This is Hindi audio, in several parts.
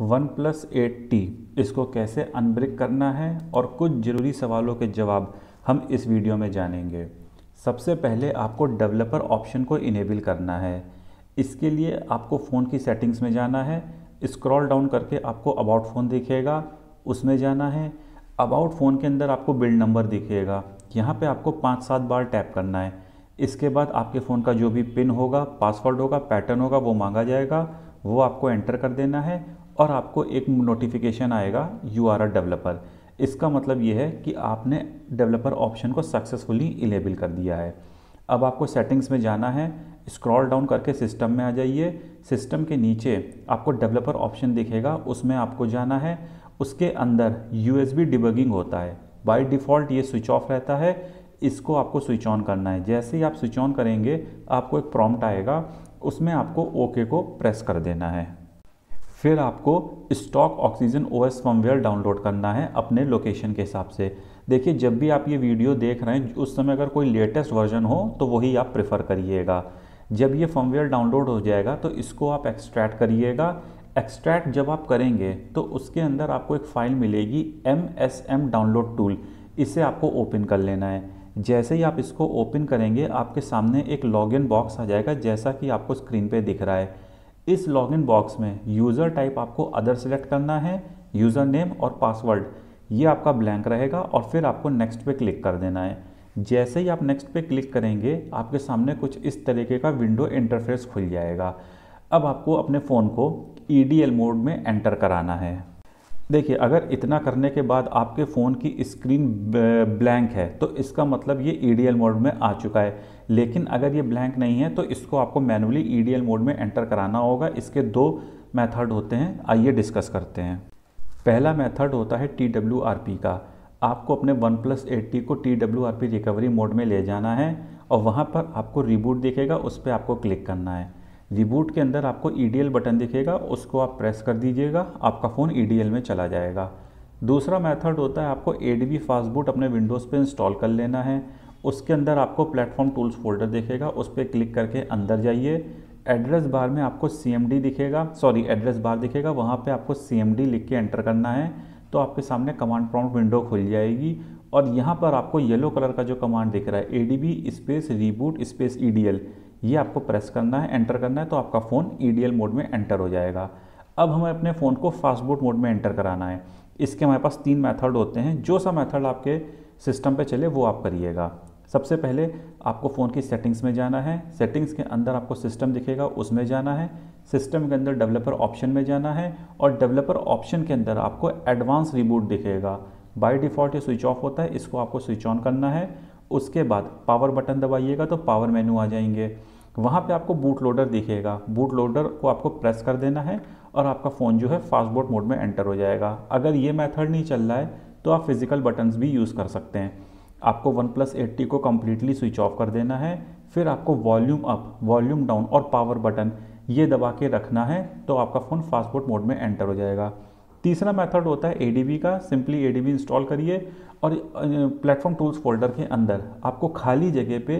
वन प्लस एट टी इसको कैसे अनब्रेक करना है और कुछ ज़रूरी सवालों के जवाब हम इस वीडियो में जानेंगे सबसे पहले आपको डेवलपर ऑप्शन को इनेबल करना है इसके लिए आपको फ़ोन की सेटिंग्स में जाना है स्क्रॉल डाउन करके आपको अबाउट फ़ोन दिखेगा उसमें जाना है अबाउट फ़ोन के अंदर आपको बिल्ड नंबर दिखेगा यहाँ पे आपको पाँच सात बार टैप करना है इसके बाद आपके फ़ोन का जो भी पिन होगा पासवर्ड होगा पैटर्न होगा वो मांगा जाएगा वो आपको एंटर कर देना है और आपको एक नोटिफिकेशन आएगा यू आर आर डेवलपर इसका मतलब ये है कि आपने डेवलपर ऑप्शन को सक्सेसफुली इलेबल कर दिया है अब आपको सेटिंग्स में जाना है स्क्रॉल डाउन करके सिस्टम में आ जाइए सिस्टम के नीचे आपको डेवलपर ऑप्शन दिखेगा उसमें आपको जाना है उसके अंदर यू एस डिबगिंग होता है बाई डिफ़ॉल्ट ये स्विच ऑफ रहता है इसको आपको स्विच ऑन करना है जैसे ही आप स्विच ऑन करेंगे आपको एक प्रॉम्प्ट आएगा उसमें आपको ओके okay को प्रेस कर देना है फिर आपको stock oxygen O S firmware download करना है अपने लोकेशन के हिसाब से देखिए जब भी आप ये वीडियो देख रहे हैं उस समय अगर कोई लेटेस्ट वर्जन हो तो वही आप प्रेफर करिएगा जब ये फॉर्मवेयर डाउनलोड हो जाएगा तो इसको आप एक्सट्रैक्ट करिएगा एक्सट्रैक्ट जब आप करेंगे तो उसके अंदर आपको एक फ़ाइल मिलेगी M S M download tool इसे आपको ओपन कर लेना है जैसे ही आप इसको ओपन करेंगे आपके सामने एक लॉगिन बॉक्स आ जाएगा जैसा कि आपको स्क्रीन पे दिख रहा है इस लॉगिन बॉक्स में यूज़र टाइप आपको अदर सेलेक्ट करना है यूज़र नेम और पासवर्ड ये आपका ब्लैंक रहेगा और फिर आपको नेक्स्ट पे क्लिक कर देना है जैसे ही आप नेक्स्ट पे क्लिक करेंगे आपके सामने कुछ इस तरीके का विंडो इंटरफेस खुल जाएगा अब आपको अपने फ़ोन को ई e मोड में एंटर कराना है देखिए अगर इतना करने के बाद आपके फ़ोन की स्क्रीन ब्लैंक है तो इसका मतलब ये ई e मोड में आ चुका है लेकिन अगर ये ब्लैंक नहीं है तो इसको आपको मैनुअली ई e मोड में एंटर कराना होगा इसके दो मेथड होते हैं आइए डिस्कस करते हैं पहला मेथड होता है टी का आपको अपने वन प्लस एट्टी को T W R P recovery mode में ले जाना है और वहाँ पर आपको रिबूट दिखेगा उस पर आपको क्लिक करना है रिबूट के अंदर आपको ई e बटन दिखेगा उसको आप प्रेस कर दीजिएगा आपका फ़ोन ई e में चला जाएगा दूसरा मेथड होता है आपको ए डी फास्टबूट अपने विंडोज़ पे इंस्टॉल कर लेना है उसके अंदर आपको प्लेटफॉर्म टूल्स फोल्डर दिखेगा उस पर क्लिक करके अंदर जाइए एड्रेस बार में आपको सी दिखेगा सॉरी एड्रेस बार दिखेगा वहाँ पर आपको सी लिख के एंटर करना है तो आपके सामने कमांड प्रॉम्प्ट विंडो खुल जाएगी और यहाँ पर आपको येलो कलर का जो कमांड दिख रहा है A D B space reboot space E D L ये आपको प्रेस करना है एंटर करना है तो आपका फ़ोन ई मोड में एंटर हो जाएगा अब हमें अपने फ़ोन को बूट मोड में एंटर कराना है इसके हमारे पास तीन मेथड होते हैं जो सा मेथड आपके सिस्टम पे चले वो आप करिएगा सबसे पहले आपको फ़ोन की सेटिंग्स में जाना है सेटिंग्स के अंदर आपको सिस्टम दिखेगा उसमें जाना है सिस्टम के अंदर डेवलपर ऑप्शन में जाना है और डेवलपर ऑप्शन के अंदर आपको एडवांस रिबूट दिखेगा बाय डिफ़ॉल्ट ये स्विच ऑफ होता है इसको आपको स्विच ऑन करना है उसके बाद पावर बटन दबाइएगा तो पावर मेनू आ जाएंगे वहाँ पे आपको बूट लोडर दिखेगा बूट लोडर को आपको प्रेस कर देना है और आपका फ़ोन जो है फास्ट बोट मोड में एंटर हो जाएगा अगर ये मेथड नहीं चल रहा है तो आप फिज़िकल बटन्स भी यूज़ कर सकते हैं आपको वन प्लस एट्टी को कम्प्लीटली स्विच ऑफ कर देना है फिर आपको वॉल्यूम अप वॉल्यूम डाउन और पावर बटन ये दबा के रखना है तो आपका फ़ोन फास्ट बोट मोड में एंटर हो जाएगा तीसरा मेथड होता है ए का सिंपली ए इंस्टॉल करिए और प्लेटफॉर्म टूल्स फोल्डर के अंदर आपको खाली जगह पे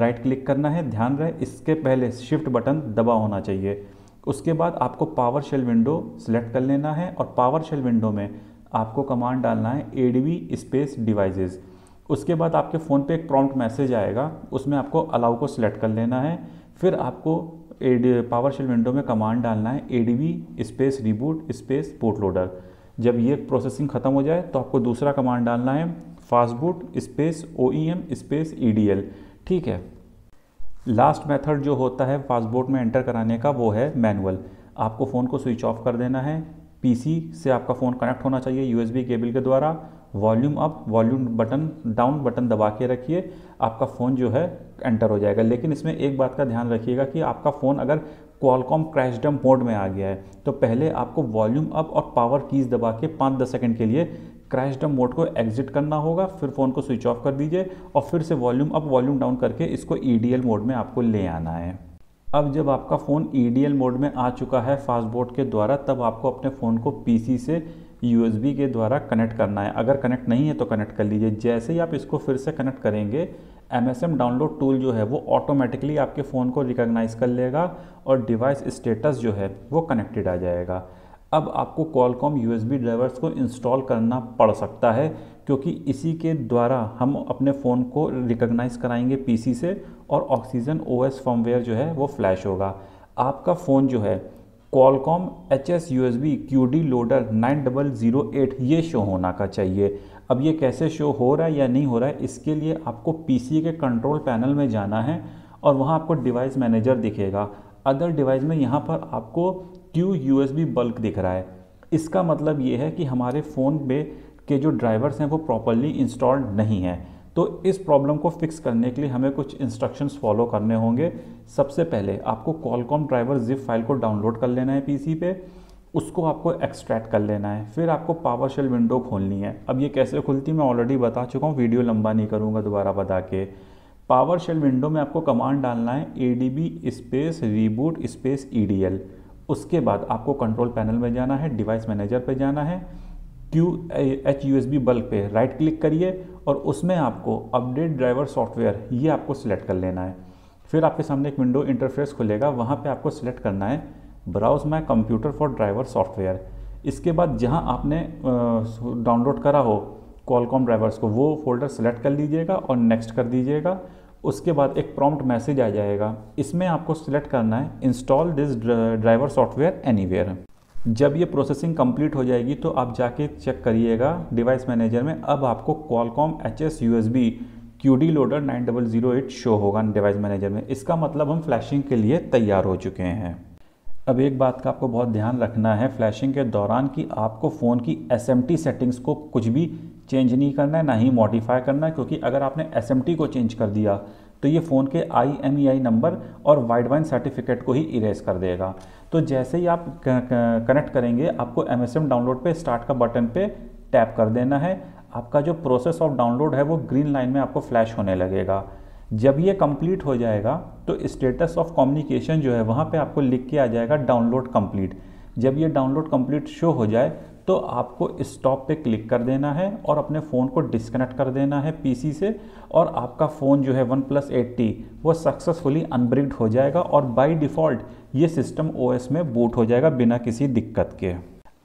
राइट क्लिक करना है ध्यान रहे इसके पहले शिफ्ट बटन दबा होना चाहिए उसके बाद आपको पावर शेल विंडो सिलेक्ट कर लेना है और पावर शेल विंडो में आपको कमांड डालना है ए स्पेस डिवाइसेस उसके बाद आपके फ़ोन पे एक प्रॉम्प्ट मैसेज आएगा उसमें आपको अलाउ को सिलेक्ट कर लेना है फिर आपको पावर शेल विंडो में कमांड डालना है A D B space reboot space port loader जब ये प्रोसेसिंग खत्म हो जाए तो आपको दूसरा कमांड डालना है fastboot space O E M space E D L ठीक है लास्ट मेथड जो होता है फास्टबूट में एंटर कराने का वो है मैनुअल आपको फ़ोन को स्विच ऑफ कर देना है पीसी से आपका फ़ोन कनेक्ट होना चाहिए यूएसबी केबल के द्वारा volume up volume button down button दबा के रखिए आपका फ़ोन जो है एंटर हो जाएगा लेकिन इसमें एक बात का ध्यान रखिएगा कि आपका फ़ोन अगर क्वालकॉम क्रैशडम मोड में आ गया है तो पहले आपको वॉल्यूम अप और पावर कीज़ दबा के पाँच दस सेकेंड के लिए क्रैशडम मोड को एग्जिट करना होगा फिर फ़ोन को स्विच ऑफ कर दीजिए और फिर से वॉल्यूम अप वॉल्यूम डाउन करके इसको ई e मोड में आपको ले आना है अब जब आपका फ़ोन ई मोड में आ चुका है फास्ट बोर्ड के द्वारा तब आपको अपने फ़ोन को पी से यू के द्वारा कनेक्ट करना है अगर कनेक्ट नहीं है तो कनेक्ट कर लीजिए जैसे ही आप इसको फिर से कनेक्ट करेंगे एम डाउनलोड टूल जो है वो ऑटोमेटिकली आपके फ़ोन को रिकॉग्नाइज कर लेगा और डिवाइस स्टेटस जो है वो कनेक्टेड आ जाएगा अब आपको कॉम यू ड्राइवर्स को इंस्टॉल करना पड़ सकता है क्योंकि इसी के द्वारा हम अपने फ़ोन को रिकॉग्नाइज कराएंगे पीसी से और ऑक्सीजन ओएस फर्मवेयर जो है वो फ्लैश होगा आपका फ़ोन जो है Qualcomm H S U S B Q D loader nine double zero eight ये शो होना का चाहिए अब ये कैसे शो हो रहा है या नहीं हो रहा है इसके लिए आपको पी सी के कंट्रोल पैनल में जाना है और वहाँ आपको डिवाइस मैनेजर दिखेगा अदर डिवाइस में यहाँ पर आपको Q U S B bulk दिख रहा है इसका मतलब ये है कि हमारे फ़ोन पे के जो ड्राइवर्स हैं वो प्रॉपरली इंस्टॉल नहीं है तो इस प्रॉब्लम को फिक्स करने के लिए हमें कुछ इंस्ट्रक्शंस फॉलो करने होंगे सबसे पहले आपको कॉलकॉम ड्राइवर जिप फाइल को डाउनलोड कर लेना है पीसी पे उसको आपको एक्सट्रैक्ट कर लेना है फिर आपको पावर शेल विंडो खोलनी है अब ये कैसे खुलती मैं ऑलरेडी बता चुका हूँ वीडियो लंबा नहीं करूँगा दोबारा बता के पावर शेल विंडो में आपको कमांड डालना है A D B space reboot space E D L उसके बाद आपको कंट्रोल पैनल में जाना है डिवाइस मैनेजर पर जाना है Q H U S B bulk पे राइट क्लिक करिए और उसमें आपको अपडेट ड्राइवर सॉफ्टवेयर ये आपको सिलेक्ट कर लेना है फिर आपके सामने एक विंडो इंटरफेस खुलेगा वहाँ पे आपको सिलेक्ट करना है browse my computer for driver software इसके बाद जहाँ आपने डाउनलोड करा हो कॉलकॉम ड्राइवर्स को वो फोल्डर सेलेक्ट कर लीजिएगा और नेक्स्ट कर दीजिएगा उसके बाद एक प्रॉम्प्ट मैसेज आ जाएगा इसमें आपको सिलेक्ट करना है install this driver software anywhere जब ये प्रोसेसिंग कंप्लीट हो जाएगी तो आप जाके चेक करिएगा डिवाइस मैनेजर में अब आपको Qualcomm H S U S B Q D loader nine double zero eight show होगा डिवाइस मैनेजर में इसका मतलब हम फ्लैशिंग के लिए तैयार हो चुके हैं अब एक बात का आपको बहुत ध्यान रखना है फ्लैशिंग के दौरान कि आपको फ़ोन की एस एम टी सेटिंग्स को कुछ भी चेंज नहीं करना है ना ही मॉडिफाई करना है क्योंकि अगर आपने एस एम टी को चेंज कर दिया तो ये फ़ोन के I M E I number और वाइड वाइन सर्टिफिकेट को ही इरेज कर देगा तो जैसे ही आप कनेक्ट करेंगे आपको एम डाउनलोड पे स्टार्ट का बटन पे टैप कर देना है आपका जो प्रोसेस ऑफ डाउनलोड है वो ग्रीन लाइन में आपको फ्लैश होने लगेगा जब ये कंप्लीट हो जाएगा तो स्टेटस ऑफ कम्युनिकेशन जो है वहाँ पे आपको लिख के आ जाएगा डाउनलोड कंप्लीट जब ये डाउनलोड कंप्लीट शो हो जाए तो आपको स्टॉप पे क्लिक कर देना है और अपने फ़ोन को डिसकनेक्ट कर देना है पीसी से और आपका फ़ोन जो है वन प्लस एट्टी वो सक्सेसफुली अनब्रिक्ड हो जाएगा और बाय डिफ़ॉल्ट ये सिस्टम ओएस में बूट हो जाएगा बिना किसी दिक्कत के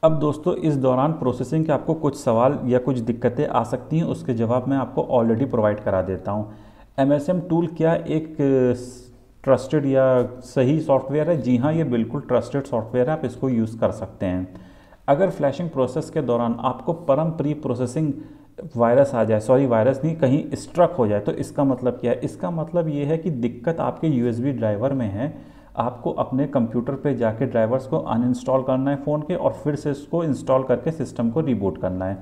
अब दोस्तों इस दौरान प्रोसेसिंग के आपको कुछ सवाल या कुछ दिक्कतें आ सकती हैं उसके जवाब मैं आपको ऑलरेडी प्रोवाइड करा देता हूँ एम टूल क्या एक ट्रस्टेड या सही सॉफ्टवेयर है जी हाँ ये बिल्कुल ट्रस्टेड सॉफ्टवेयर है आप इसको यूज़ कर सकते हैं अगर फ्लैशिंग प्रोसेस के दौरान आपको परम प्री प्रोसेसिंग वायरस आ जाए सॉरी वायरस नहीं कहीं स्ट्रक हो जाए तो इसका मतलब क्या है इसका मतलब ये है कि दिक्कत आपके यू ड्राइवर में है आपको अपने कंप्यूटर पे जाके ड्राइवर्स को अनइंस्टॉल करना है फ़ोन के और फिर से इसको इंस्टॉल करके सिस्टम को रिबूट करना है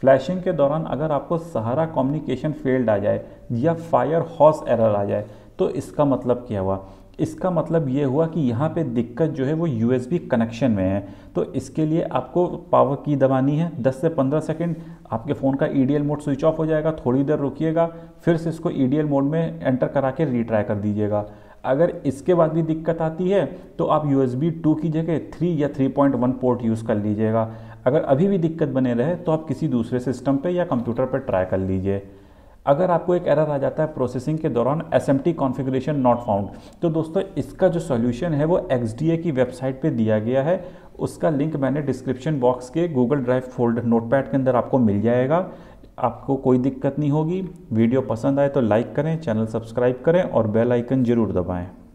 फ्लैशिंग के दौरान अगर आपको सहारा कम्युनिकेशन फेल्ड आ जाए या फायर हॉस एरर आ जाए तो इसका मतलब क्या हुआ इसका मतलब ये हुआ कि यहाँ पे दिक्कत जो है वो यू कनेक्शन में है तो इसके लिए आपको पावर की दबानी है 10 से 15 सेकंड आपके फ़ोन का ई मोड स्विच ऑफ हो जाएगा थोड़ी देर रुकिएगा फिर से इसको ई e मोड में एंटर करा के रीट्राई कर दीजिएगा अगर इसके बाद भी दिक्कत आती है तो आप यू एस की जगह थ्री या 3.1 पोर्ट यूज़ कर लीजिएगा अगर अभी भी दिक्कत बने रहे तो आप किसी दूसरे सिस्टम पर या कंप्यूटर पर ट्राई कर लीजिए अगर आपको एक एरर आ जाता है प्रोसेसिंग के दौरान S M T configuration not found तो दोस्तों इसका जो सोल्यूशन है वो एक्स डी ए की वेबसाइट पर दिया गया है उसका लिंक मैंने डिस्क्रिप्शन बॉक्स के गूगल ड्राइव फोल्डर नोटपैड के अंदर आपको मिल जाएगा आपको कोई दिक्कत नहीं होगी वीडियो पसंद आए तो लाइक करें चैनल सब्सक्राइब करें और बेल आइकन जरूर दबाएं